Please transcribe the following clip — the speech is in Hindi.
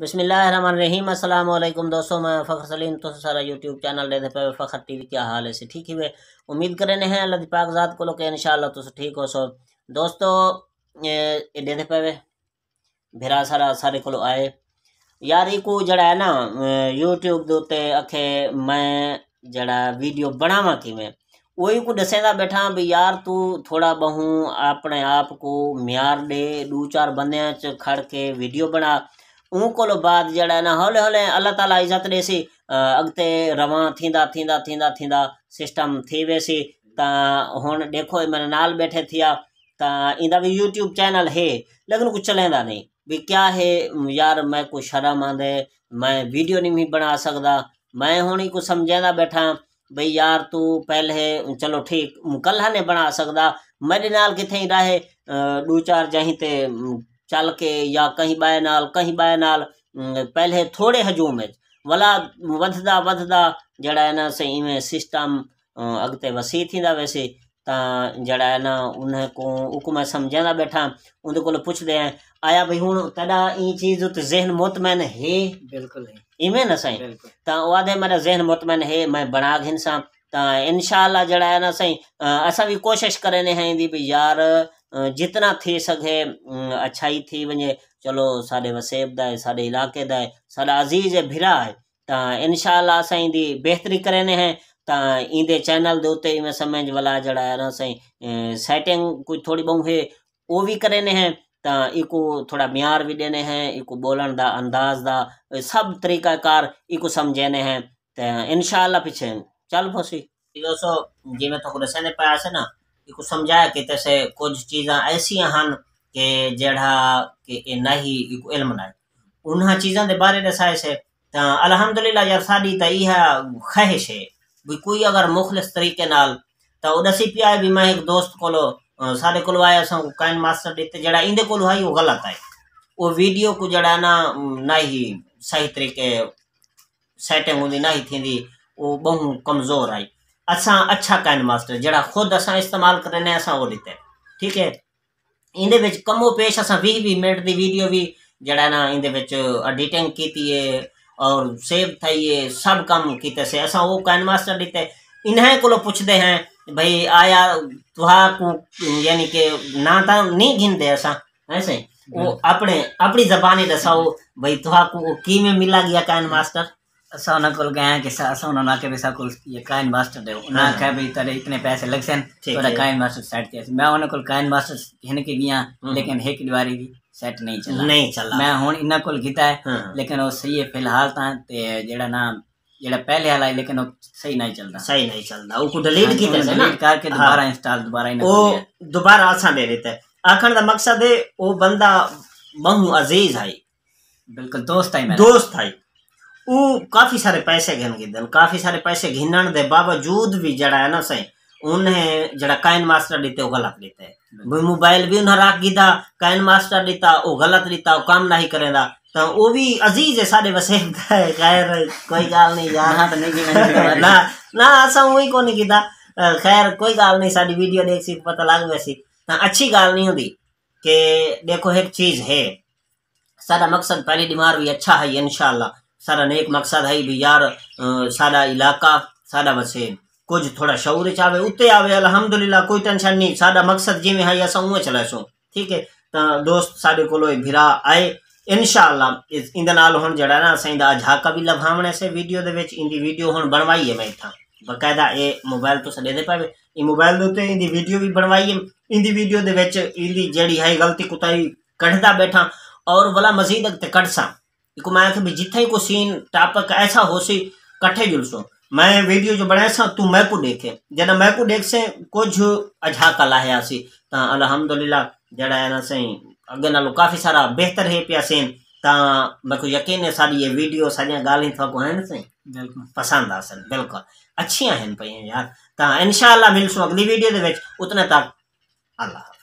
बसमिलीम अल्लाम दोस्तों मैं फ़खर सलीम तो सारा यूट्यूब चैनल दे पे फ़खर टी वी क्या हाल है से ठीक ही हुए उम्मीद रहे हैं अल्लाह पाक ज़ात को लोग इन तुम ठीक हो सो दोस्तों देते पे वे भेरा सारा सारे को आए यार को जड़ा है ना यूट्यूब उत्ते अखे मैं जड़ा वीडियो बनावा किवें उहो को दसेंदा बैठा भी यार तू थोड़ा बहू अपने आप को म्यार दे दो चार बंद खड़ के वीडियो बना ਉਹ ਕੋਲ ਬਾਦ ਜਿਹੜਾ ਨਾ ਹੌਲੇ ਹੌਲੇ ਅੱਲਾਹ ਤਾਲਾ ਇਜ਼ਤ ਦੇ ਸੀ ਅਗਤੇ ਰਵਾਂ ਥਿੰਦਾ ਥਿੰਦਾ ਥਿੰਦਾ ਥਿੰਦਾ ਸਿਸਟਮ ਥੀਵੇ ਸੀ ਤਾਂ ਹੁਣ ਦੇਖੋ ਮੈਂ ਨਾਲ ਬੈਠੇ ਥਿਆ ਤਾਂ ਇਹਦਾ ਵੀ YouTube ਚੈਨਲ ਹੈ ਲੇਕਿਨ ਕੁਛ ਚਲੇਂਦਾ ਨਹੀਂ ਵੀ ਕੀ ਹੈ ਯਾਰ ਮੈਂ ਕੋ ਸ਼ਰਮ ਆਂਦੇ ਮੈਂ ਵੀਡੀਓ ਨਹੀਂ ਵੀ ਬਣਾ ਸਕਦਾ ਮੈਂ ਹੁਣੀ ਕੋ ਸਮਝਾਂਦਾ ਬੈਠਾ ਬਈ ਯਾਰ ਤੂੰ ਪਹਿਲੇ ਚਲੋ ਠੀਕ ਕੱਲ੍ਹ ਨੇ ਬਣਾ ਸਕਦਾ ਮੇਰੇ ਨਾਲ ਕਿਥੇ ਹੀ ਰਹੇ ਦੋ ਚਾਰ ਜਹੀਂ ਤੇ चल के या कहीं बाय नाल कहीं बाय नाल पहले थोड़े हजूम विच वला वधदा वधदा जड़ा है ना सही में सिस्टम अॻिते वसी थींदा वैसे ਤਾਂ ਜਿਹੜਾ ਹੈ ਨਾ ਉਹਨਾਂ ਕੋ ਹੁਕਮ ਮੈਂ ਸਮਝਾਂਦਾ ਬੈਠਾ ਉਹਦੇ ਕੋਲ ਪੁੱਛਦੇ ਆ ਆਇਆ ਭਈ ਹੁਣ ਤੜਾ ਇਹ ਚੀਜ਼ ਉਤੇ ਜ਼ਿਹਨ ਮੁਤਮਨ ਹੈ ਬਿਲਕੁਲ ਹੈ ਇਵੇਂ ਨਾ ਸਹੀ ਤਾਂ ਉਹ ਆਦੇ ਮੇਰਾ ਜ਼ਿਹਨ ਮੁਤਮਨ ਹੈ ਮੈਂ ਬਣਾ ਘਿੰਸਾ ਤਾਂ ਇਨਸ਼ਾਅੱਲਾ ਜਿਹੜਾ ਹੈ ਨਾ ਸਹੀ ਅਸਾਂ ਵੀ ਕੋਸ਼ਿਸ਼ ਕਰਨੇ ਹੈ ਦੀ ਵੀ ਯਾਰ जितना थी सके अच्छाई थी वे चलो साढ़े वसेब है साढ़े इलाके है सा अजीज भिरा है तो इनशाला असि बेहतरी करें हैं तो इंदे चैनल के उत्ते मैं समय वाला जरा सही सैटिंग कुछ थोड़ी बहुत है वो भी करें हैं तो एक थोड़ा म्यार भी देने हैं एक बोलन का अंदाज का सब तरीकाकार एक समझेने हैं तो इनशाला पिछे चल फोसी दोस्तों जिम्मे थोड़े सहने पाया से ना इको समझाया कि तैसे कुछ चीज़ा ऐसी हैं कि जड़ा कि नहीं इको इल्म ना उन चीज़ों के बारे में दसाए से तो अलहमदुल्ला यार साड़ी तो यह खहिश है भी कोई अगर मुखलिस तरीके नाल तो वो दसी पिया भी मैं एक दोस्त को साढ़े को आया सब कैन मास्टर दिते जड़ा इंदे को है वो गलत है वो वीडियो को जड़ा ना ना ही सही तरीके सेटिंग होंगी ना ही थी वो बहुत कमज़ोर आई असा अच्छा कैन मास्टर जरा खुद असा इस्तेमाल करने असा वो लेते ठीक है इन कमो पेश असा भी, भी मिनट की वीडियो भी जरा ना इन अडिटिंग एडिटिंग कीती है और सेव थी है सब कम किए से असा वो कैन मास्टर लेते इन्हें को पुछते हैं भाई आया तुहा को यानी कि ना तो नहीं गिनते असा ऐसे वो अपने अपनी जबानी दसाओ भाई तुहा को मिला गया कैन मास्टर असां हुन कोल कया की असां हुन खे बि असां कोल इहे काइन मास्टर ॾियो उन खे बि तॾहिं इतने पैसे लॻसि आहिनि पर काइन मास्टर सेट थियसि मैं हुन कोल काइन मास्टर हिन खे ॾियां हम्म। लेकिन हिकु ॾिवारी जी सेट नहीं चला नहीं चला मैं हुन इन कोल कीता है हाँ। लेकिन वो सही है फिलहाल तां ते जेड़ा ना जेड़ा पहले वाला है लेकिन वो सही नहीं चल रहा सही नहीं चल रहा उसको डिलीट कीता है ना करके हाँ। दोबारा इंस्टॉल दोबारा इनको वो दोबारा आसा दे देता है आखन दा मकसद है वो बंदा बहु अजीज है बिल्कुल दोस्त है मेरा दोस्त है ਉਹ ਕਾਫੀ ਸਾਰੇ ਪੈਸੇ ਘਨ ਗਿੱਦਨ ਕਾਫੀ ਸਾਰੇ ਪੈਸੇ ਘਿਨਣ ਦੇ ਬਾਵਜੂਦ ਵੀ ਜਿਹੜਾ ਹੈ ਨਾ ਸਹੀ उन्हें जरा कायन मास्टर दीते वो गलत दीते भाई मोबाइल भी उन्हें रख गीता कायन मास्टर दीता वो गलत दीता वो काम नहीं करेगा तो वो भी अजीज है साढ़े वसेब तो खैर कोई गाल नहीं यार तो नहीं ना ना ऐसा वही कौन नहीं कीता खैर कोई गाल नहीं साड़ी वीडियो देख सी पता लग वैसी तो अच्छी गाल नहीं होती कि देखो एक चीज़ है सारा मकसद पहले दिमाग भी अच्छा है इनशाला सारा नेक मकसद है भी यार सारा इलाका सारा वसेन कुछ थोड़ा शौर चावे उत्ते आवे अलहमदुल्ला कोई टेंशन नहीं सारा मकसद जिमें हाई असा उ चलासूँ ठीक है तो दोस्त साढ़े को भिरा आए इनशाला इन नाल हुन जड़ा ना असें झाका भी लभावने से वीडियो के विच इंदी वीडियो हुन बनवाई है मैं इतना बकायदा ये मोबाइल तो सदे दे पावे ये मोबाइल के उत्ते इंदी वीडियो भी बनवाई है इंदी वीडियो के विच इंदी जड़ी है गलती कुताई कटता बैठा और वाला मजीद अगते कट सा इको माया के जिथे को सीन टापक ऐसा हो सी कठे जुलसो मैं वीडियो जो बनाए सा तू मैं को देखे जना मैं को देख से कुछ अझा कला है आसी ता अल्हम्दुलिल्लाह जड़ा है ना सही अगे नालो काफी सारा बेहतर है पिया सीन ता मैं को यकीन है सारी ये वीडियो सारी गाली था को है ना सही बिल्कुल पसंद आ सन बिल्कुल अच्छी हैं पई यार ता इंशाल्लाह मिलसो अगली वीडियो दे विच उतने तक अल्लाह